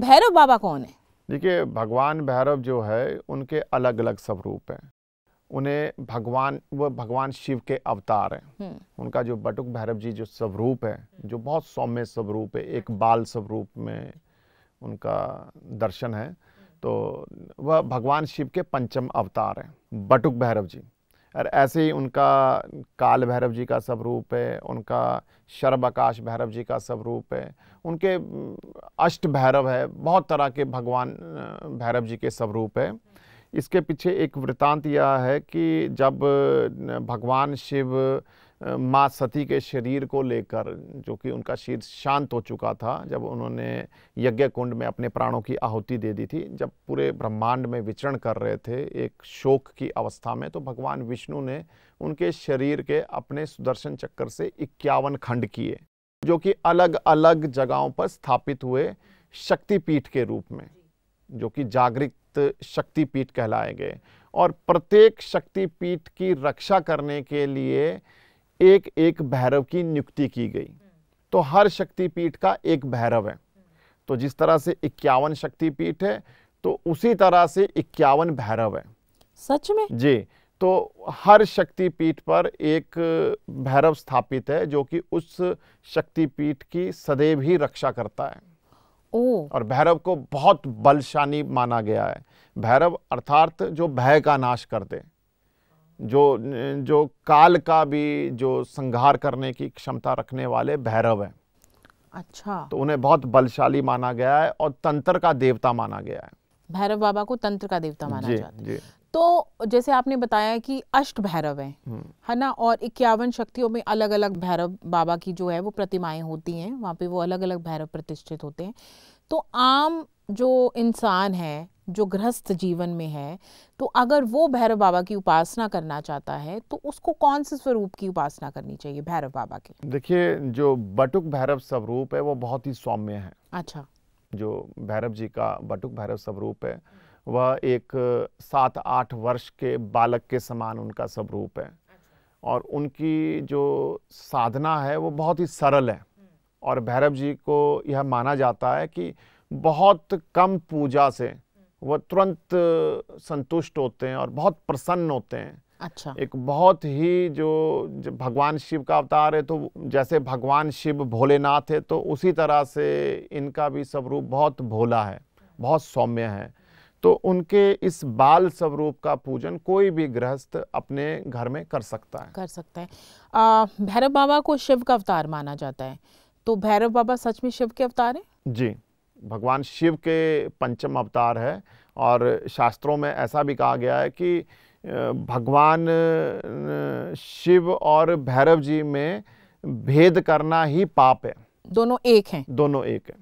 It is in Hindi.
भैरव बाबा कौन है देखिए भगवान भैरव जो है उनके अलग अलग स्वरूप हैं उन्हें भगवान वो भगवान शिव के अवतार हैं हम्म। उनका जो बटुक भैरव जी जो स्वरूप है जो बहुत सौम्य स्वरूप है एक बाल स्वरूप में उनका दर्शन है तो वह भगवान शिव के पंचम अवतार हैं बटुक भैरव जी और ऐसे ही उनका काल भैरव जी का स्वरूप है उनका शर्ब आकाश भैरव जी का स्वरूप है उनके अष्ट भैरव है बहुत तरह के भगवान भैरव जी के स्वरूप है इसके पीछे एक वृतांत यह है कि जब भगवान शिव माँ सती के शरीर को लेकर जो कि उनका शरीर शांत हो चुका था जब उन्होंने यज्ञ कुंड में अपने प्राणों की आहुति दे दी थी जब पूरे ब्रह्मांड में विचरण कर रहे थे एक शोक की अवस्था में तो भगवान विष्णु ने उनके शरीर के अपने सुदर्शन चक्कर से इक्यावन खंड किए जो कि अलग अलग जगहों पर स्थापित हुए शक्तिपीठ के रूप में जो कि जागृत शक्तिपीठ कहलाए गए और प्रत्येक शक्तिपीठ की रक्षा करने के लिए एक एक भैरव की नियुक्ति की गई तो हर शक्तिपीठ का एक भैरव है तो जिस तरह से इक्यावन शक्तिपीठ है तो उसी तरह से इक्यावन भैरव है सच में जी तो हर शक्तिपीठ पर एक भैरव स्थापित है जो कि उस शक्तिपीठ की सदैव ही रक्षा करता है ओ। और भैरव को बहुत बलशाली माना गया है भैरव अर्थात जो भय का नाश कर दे जो जो काल का भी जो संघार करने की क्षमता रखने वाले भैरव हैं अच्छा तो उन्हें बहुत बलशाली माना गया है और तंत्र का देवता माना गया है भैरव बाबा को तंत्र का देवता माना जी, जाता है तो जैसे आपने बताया कि अष्ट भैरव हैं हम्म। है ना और इक्यावन शक्तियों में अलग अलग भैरव बाबा की जो है वो प्रतिमाएं होती हैं वहाँ पे वो अलग अलग भैरव प्रतिष्ठित होते हैं तो आम जो इंसान है जो गृहस्थ जीवन में है तो अगर वो भैरव बाबा की उपासना करना चाहता है तो उसको कौन से स्वरूप की उपासना करनी चाहिए भैरव बाबा के देखिए जो बटुक भैरव स्वरूप है वो बहुत ही सौम्य है अच्छा जो भैरव जी का बटुक भैरव स्वरूप है वह एक सात आठ वर्ष के बालक के समान उनका स्वरूप है और उनकी जो साधना है वो बहुत ही सरल है और भैरव जी को यह माना जाता है कि बहुत कम पूजा से वो तुरंत संतुष्ट होते हैं और बहुत प्रसन्न होते हैं अच्छा एक बहुत ही जो, जो भगवान शिव का अवतार है तो जैसे भगवान शिव भोलेनाथ है तो उसी तरह से इनका भी स्वरूप बहुत भोला है बहुत सौम्य है तो उनके इस बाल स्वरूप का पूजन कोई भी गृहस्थ अपने घर में कर सकता है कर सकता है भैरव बाबा को शिव का अवतार माना जाता है तो भैरव बाबा सच में शिव के अवतार है जी भगवान शिव के पंचम अवतार है और शास्त्रों में ऐसा भी कहा गया है कि भगवान शिव और भैरव जी में भेद करना ही पाप है दोनों एक हैं दोनों एक हैं